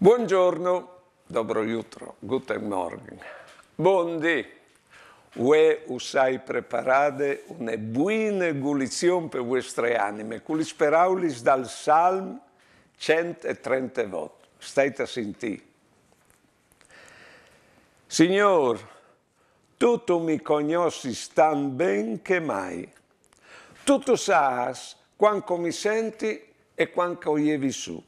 Buongiorno, dobro jutro, guten morgen, bondi. Ue usai preparade une buine gulizion per vostre anime, culis per aulis dal Salm 130 vot. State a sentire. Signor, tu tu mi conosci tan ben che mai. Tu tu sas quanto mi senti e quanto ievi su.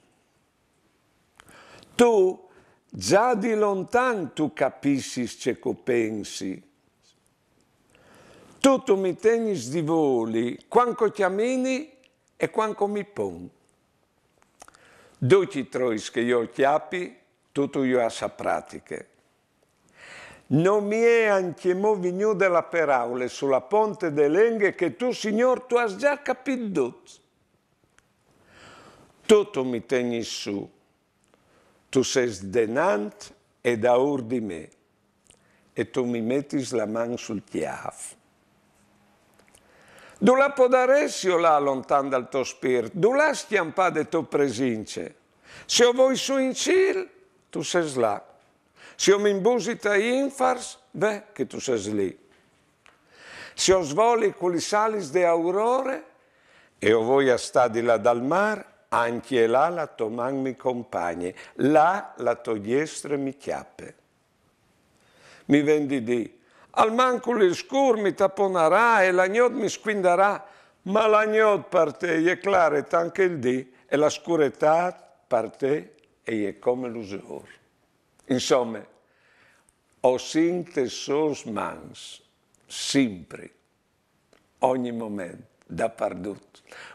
Tu già di lontan tu capisci ce co pensi. Tu tu mi tenis di voli, ti amini e quanco mi pon. Duci trois che io chiapi, tutto io assa pratiche. Non mi è anche mo vignu della peraule sulla ponte dell'enghe che tu, Signor, tu has già capito. Tutto mi tegni su, tu ses denant da ur di me, e tu mi metti la man sul chiaf. Du la o là lontan dal tuo spirit, du la schiampà de tu presince. Se o voi su in cil, tu sei là. Se o mi imbusita infars, ve che tu sei lì. Se o svoli salis de aurore, e o voi a sta di là dal mar, anche là la toman mi compagni, là la togliestre mi chiappe. Mi vendi di, al manco le scur mi tapponerà e l'agnot mi squinderà, ma l'agnot per te è clare anche il di e la scuretà per te è come l'usor. Insomma, o sinte sos mans, sempre, ogni momento, da perdut.